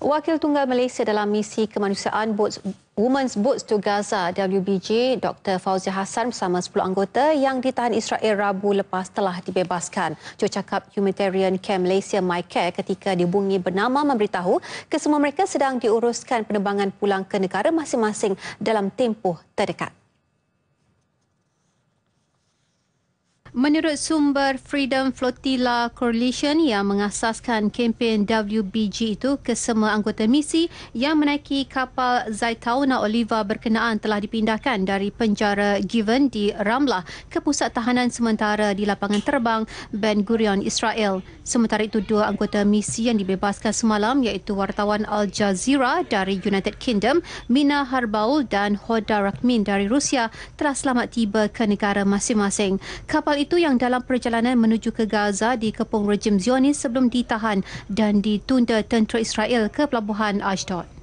Wakil Tunggal Malaysia dalam misi kemanusiaan Boots, Women's Boots to Gaza WBG Dr. Fauzia Hassan bersama 10 anggota yang ditahan Israel Rabu lepas telah dibebaskan. Cakap Humanitarian Camp Malaysia MyCare ketika dibungi bernama memberitahu kesemua mereka sedang diuruskan penerbangan pulang ke negara masing-masing dalam tempoh terdekat. Menurut sumber Freedom Flotilla Coalition yang mengasaskan kempen WBG itu, kesemua anggota misi yang menaiki kapal Zaitauna Oliva berkenaan telah dipindahkan dari penjara Given di Ramlah ke pusat tahanan sementara di lapangan terbang Ben Gurion, Israel. Sementara itu, dua anggota misi yang dibebaskan semalam iaitu wartawan Al Jazeera dari United Kingdom, Mina Harbaul dan Hoda Rakmin dari Rusia telah selamat tiba ke negara masing-masing. Kapal itu yang dalam perjalanan menuju ke Gaza di dikepung rejim Zionis sebelum ditahan dan ditunda tentera Israel ke pelabuhan Ashdod.